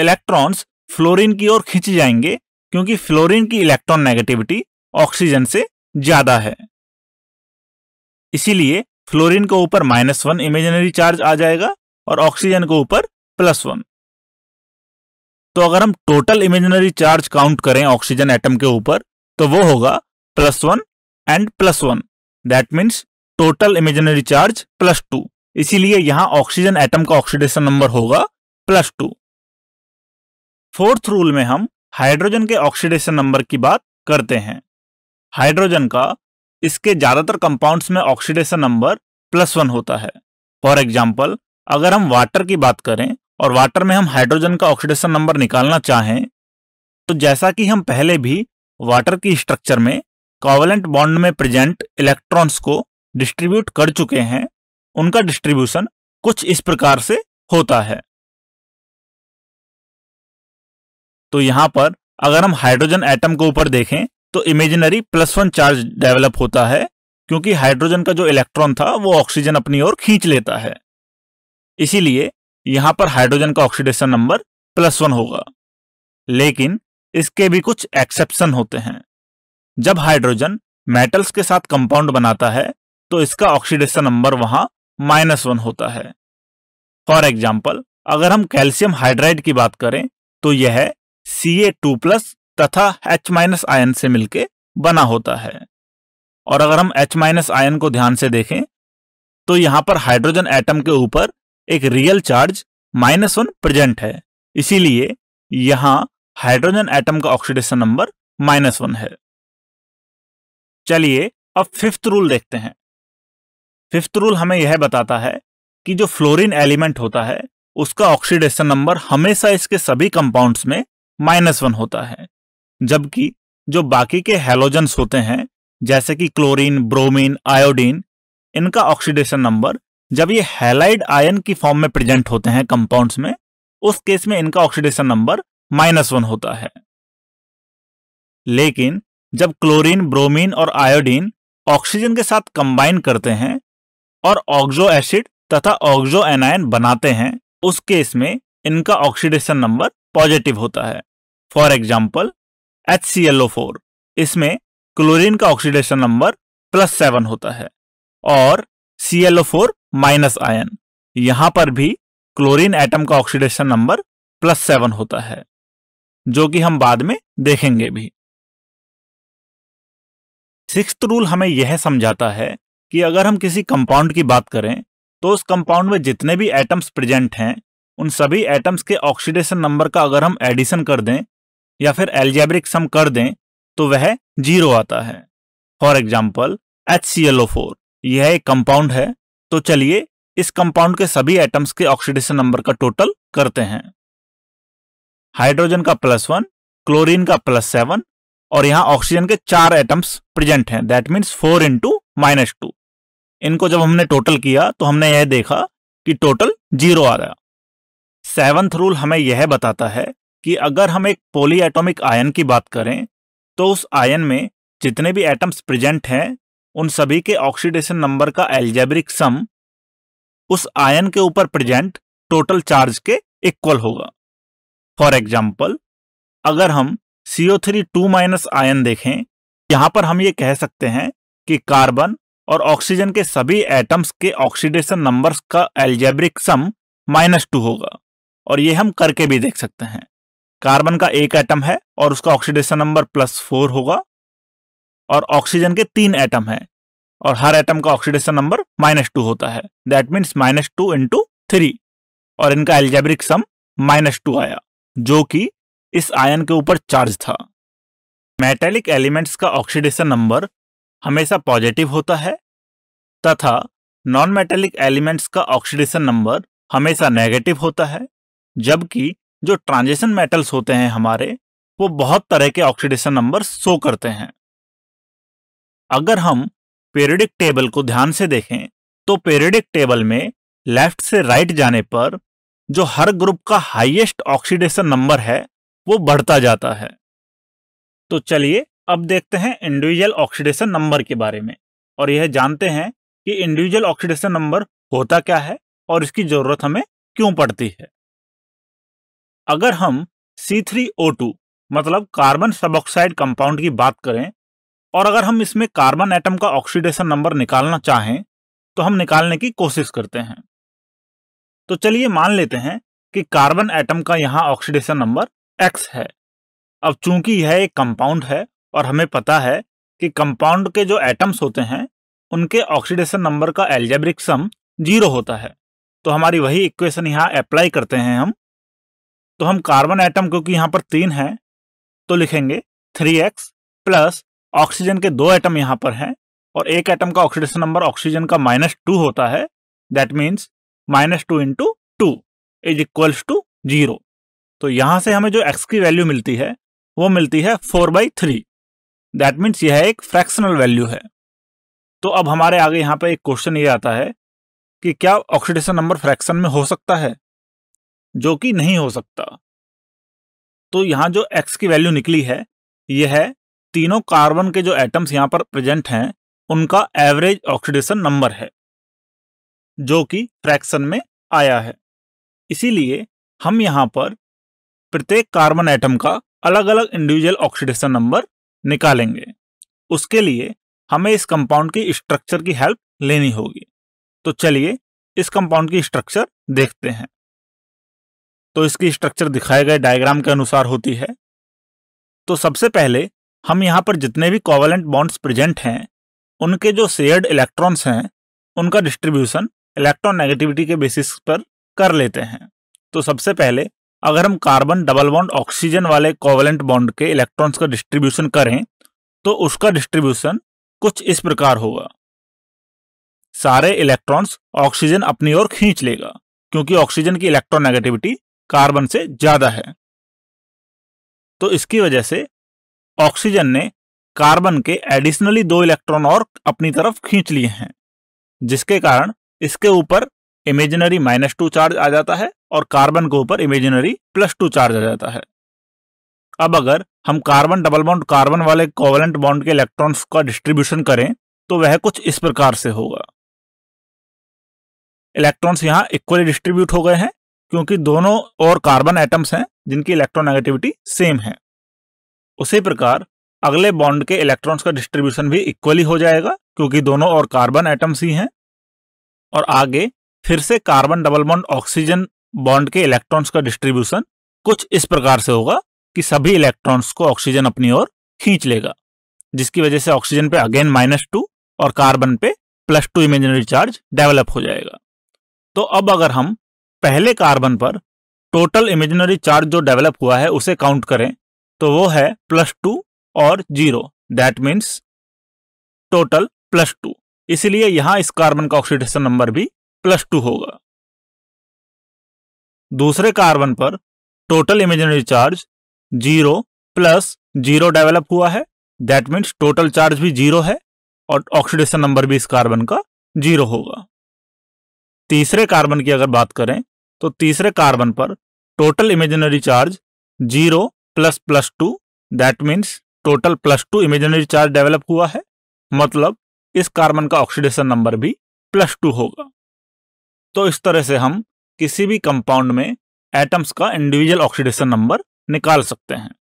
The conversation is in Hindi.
इलेक्ट्रॉन्स फ्लोरीन की ओर खींचे जाएंगे क्योंकि फ्लोरीन की इलेक्ट्रॉन नेगेटिविटी ऑक्सीजन से ज्यादा है इसीलिए फ्लोरीन के ऊपर माइनस वन इमेजनरी चार्ज आ जाएगा और ऑक्सीजन के ऊपर प्लस वन तो अगर हम टोटल इमेजनरी चार्ज काउंट करें ऑक्सीजन एटम के ऊपर तो वो होगा plus one and plus one that means total imaginary charge plus two इसीलिए यहां ऑक्सीजन एटम का ऑक्सीडेशन नंबर होगा प्लस टू फोर्थ रूल में हम हाइड्रोजन के ऑक्सीडेशन नंबर की बात करते हैं हाइड्रोजन का इसके ज्यादातर कंपाउंड्स में ऑक्सीडेशन नंबर प्लस वन होता है फॉर एग्जाम्पल अगर हम वाटर की बात करें और वाटर में हम हाइड्रोजन का ऑक्सीडेशन नंबर निकालना चाहें तो जैसा कि हम पहले भी वाटर की स्ट्रक्चर में कॉवलेंट बॉन्ड में प्रेजेंट इलेक्ट्रॉन्स को डिस्ट्रीब्यूट कर चुके हैं उनका डिस्ट्रीब्यूशन कुछ इस प्रकार से होता है तो यहाँ पर अगर हम हाइड्रोजन एटम के ऊपर देखें तो imaginary plus one charge develop होता है क्योंकि हाइड्रोजन का जो इलेक्ट्रॉन था वो ऑक्सीजन अपनी ओर खींच लेता है इसीलिए यहां पर हाइड्रोजन का ऑक्सीडेशन नंबर प्लस वन होगा लेकिन इसके भी कुछ एक्सेप्शन होते हैं जब हाइड्रोजन मेटल्स के साथ कंपाउंड बनाता है तो इसका ऑक्सीडेशन नंबर वहां माइनस वन होता है फॉर एग्जाम्पल अगर हम कैल्शियम हाइड्राइड की बात करें तो यह सी ए टू प्लस तथा एच माइनस आयन से मिलकर बना होता है और अगर हम एच माइनस आयन को ध्यान से देखें तो यहां पर हाइड्रोजन एटम के ऊपर एक real charge minus one present है इसीलिए यहां हाइड्रोजन एटम का ऑक्सीडेशन नंबर माइनस वन है चलिए अब फिफ्थ रूल देखते हैं फिफ्थ रूल हमें यह बताता है कि जो फ्लोरीन एलिमेंट होता है उसका ऑक्सीडेशन नंबर हमेशा इसके सभी कंपाउंड्स में माइनस वन होता है जबकि जो बाकी के हेलोजन्स होते हैं जैसे कि क्लोरीन ब्रोमीन आयोडीन इनका ऑक्सीडेशन नंबर जब ये हेलाइड आयन की फॉर्म में प्रेजेंट होते हैं कंपाउंड्स में उस केस में इनका ऑक्सीडेशन नंबर माइनस वन होता है लेकिन जब क्लोरीन ब्रोमीन और आयोडीन ऑक्सीजन के साथ कंबाइन करते हैं और ऑक्जो एसिड तथा ऑक्जो एनायन बनाते हैं उस केस में इनका ऑक्सीडेशन नंबर पॉजिटिव होता है for example H C L O four इसमें क्लोरीन का ऑक्सीडेशन नंबर प्लस सेवन होता है और C L O four minus ion यहां पर भी क्लोरीन एटम का ऑक्सीडेशन नंबर प्लस सेवन होता है जो कि हम बाद में देखेंगे भी सिक्स रूल हमें यह समझाता है कि अगर हम किसी कंपाउंड की बात करें तो उस कंपाउंड में जितने भी एटम्स प्रेजेंट हैं उन सभी एटम्स के ऑक्सीडेशन नंबर का अगर हम एडिशन कर दें या फिर एल्जेब्रिक सम कर दें तो वह जीरो आता है for example H C L O four यह एक कंपाउंड है तो चलिए इस कंपाउंड के सभी एटम्स के ऑक्सीडेशन नंबर का टोटल करते हैं हाइड्रोजन का प्लस वन क्लोरीन का प्लस सेवन और यहाँ ऑक्सीजन के चार एटम्स प्रेजेंट हैं that means four into minus two इनको जब हमने टोटल किया तो हमने यह देखा कि टोटल जीरो आ गया सेवंथ रूल हमें यह बताता है कि अगर हम एक पोली एटोमिक आयन की बात करें तो उस आयन में जितने भी एटम्स प्रेजेंट हैं उन सभी के ऑक्सीडेशन नंबर का एल्जेब्रिक सम उस आयन के ऊपर प्रेजेंट टोटल चार्ज के इक्वल होगा फॉर एग्जाम्पल अगर हम C O three two minus ion देखें यहां पर हम ये कह सकते हैं कि कार्बन और ऑक्सीजन के सभी एटम्स के ऑक्सीडेशन नंबर्स का एल्जेब्रिक सम माइनस टू होगा और ये हम करके भी देख सकते हैं कार्बन का एक एटम है और उसका ऑक्सीडेशन नंबर प्लस फोर होगा और ऑक्सीजन के तीन एटम है और हर एटम का ऑक्सीडेशन नंबर माइनस टू होता है that means minus two into three और इनका एल्जेब्रिक सम माइनस टू आया जो कि इस आयन के ऊपर चार्ज था मेटेलिक एलिमेंट्स का ऑक्सीडेशन नंबर हमेशा पॉजिटिव होता है तथा नॉन मेटेलिक एलिमेंट्स का ऑक्सीडेशन नंबर हमेशा नेगेटिव होता है जबकि जो ट्रांजिशन मेटल्स होते हैं हमारे वो बहुत तरह के ऑक्सीडेशन नंबर शो करते हैं अगर हम पेरिडिक टेबल को ध्यान से देखें तो पेरिडिक टेबल में लेफ्ट से राइट जाने पर जो हर ग्रुप का हाईएस्ट ऑक्सीडेशन नंबर है वो बढ़ता जाता है तो चलिए अब देखते हैं इंडिविजुअल ऑक्सीडेशन नंबर के बारे में और यह जानते हैं कि इंडिविजुअल ऑक्सीडेशन नंबर होता क्या है और इसकी ज़रूरत हमें क्यों पड़ती है अगर हम C3O2 मतलब कार्बन सबऑक्साइड कंपाउंड की बात करें और अगर हम इसमें कार्बन एटम का ऑक्सीडेशन नंबर निकालना चाहें तो हम निकालने की कोशिश करते हैं तो चलिए मान लेते हैं कि कार्बन एटम का यहाँ ऑक्सीडेशन नंबर एक्स है अब चूंकि यह एक कंपाउंड है और हमें पता है कि कंपाउंड के जो एटम्स होते हैं उनके ऑक्सीडेशन नंबर का एल्जेब्रिक सम जीरो होता है तो हमारी वही इक्वेशन यहाँ अप्लाई करते हैं हम तो हम कार्बन एटम क्योंकि यहां पर तीन है तो लिखेंगे थ्री एक्स प्लस ऑक्सीजन के दो एटम यहां पर हैं और एक एटम का ऑक्सीडेशन नंबर ऑक्सीजन का माइनस टू होता है that means minus two into two is equals to zero तो यहां से हमें जो एक्स की वैल्यू मिलती है वो मिलती है four by three that means यह एक फ्रैक्शनल वैल्यू है तो अब हमारे आगे यहां पर एक क्वेश्चन ये आता है कि क्या ऑक्सीडेशन नंबर फ्रैक्शन में हो सकता है जो कि नहीं हो सकता तो यहाँ जो एक्स की वैल्यू निकली है यह है तीनों कार्बन के जो एटम्स यहाँ पर प्रेजेंट हैं उनका एवरेज ऑक्सीडेशन नंबर है जो कि फ्रैक्शन में आया है इसीलिए हम यहाँ पर प्रत्येक कार्बन एटम का अलग अलग इंडिविजुअल ऑक्सीडेशन नंबर निकालेंगे उसके लिए हमें इस कंपाउंड की स्ट्रक्चर की हेल्प लेनी होगी तो चलिए इस कंपाउंड की स्ट्रक्चर देखते हैं तो इसकी स्ट्रक्चर दिखाए गए डायग्राम के अनुसार होती है तो सबसे पहले हम यहाँ पर जितने भी कोवलेंट बॉन्ड्स प्रेजेंट हैं उनके जो शेयर्ड इलेक्ट्रॉन्स हैं उनका डिस्ट्रीब्यूशन इलेक्ट्रॉन नेगेटिविटी के बेसिस पर कर लेते हैं तो सबसे पहले अगर हम कार्बन डबल बॉन्ड ऑक्सीजन वाले कोवलेंट बॉन्ड के इलेक्ट्रॉन्स का डिस्ट्रीब्यूशन करें तो उसका डिस्ट्रीब्यूशन कुछ इस प्रकार होगा सारे इलेक्ट्रॉन्स ऑक्सीजन अपनी ओर खींच लेगा क्योंकि ऑक्सीजन की इलेक्ट्रॉन नेगेटिविटी कार्बन से ज्यादा है तो इसकी वजह से ऑक्सीजन ने कार्बन के एडिशनली दो इलेक्ट्रॉन और अपनी तरफ खींच लिए हैं जिसके कारण इसके ऊपर इमेजिनरी माइनस टू चार्ज आ जाता है और कार्बन के ऊपर इमेजिनरी प्लस टू चार्ज आ जाता है अब अगर हम कार्बन डबल बॉन्ड कार्बन वाले कोवलेंट बॉन्ड के इलेक्ट्रॉन्स का डिस्ट्रीब्यूशन करें तो वह कुछ इस प्रकार से होगा इलेक्ट्रॉन्स यहां इक्वली डिस्ट्रीब्यूट हो गए हैं क्योंकि दोनों और कार्बन एटम्स हैं जिनकी इलेक्ट्रोनेगेटिविटी सेम है उसी प्रकार अगले बॉन्ड के इलेक्ट्रॉन्स का डिस्ट्रीब्यूशन भी इक्वली हो जाएगा क्योंकि दोनों और कार्बन एटम्स ही हैं और आगे फिर से carbon double bond oxygen bond के इलेक्ट्रॉन्स का डिस्ट्रीब्यूशन कुछ इस प्रकार से होगा कि सभी इलेक्ट्रॉन्स को ऑक्सीजन अपनी ओर खींच लेगा जिसकी वजह से ऑक्सीजन पे अगेन माइनस टू और कार्बन पे plus two imaginary charge develop हो जाएगा तो अब अगर हम पहले कार्बन पर टोटल इमेजिनरी चार्ज जो डेवलप हुआ है उसे काउंट करें तो वो है प्लस टू और zero that means total plus two इसलिए यहां इस कार्बन का ऑक्सीडेशन नंबर भी प्लस टू होगा दूसरे कार्बन पर total imaginary charge zero plus zero develop हुआ है दैट मीन्स टोटल चार्ज भी जीरो है और ऑक्सीडेशन नंबर भी इस कार्बन का जीरो होगा तीसरे कार्बन की अगर बात करें तो तीसरे कार्बन पर total imaginary charge zero plus plus two that means total plus two imaginary charge develop हुआ है मतलब इस कार्बन का ऑक्सीडेशन नंबर भी प्लस टू होगा तो इस तरह से हम किसी भी कंपाउंड में एटम्स का इंडिविजुअल ऑक्सीडेशन नंबर निकाल सकते हैं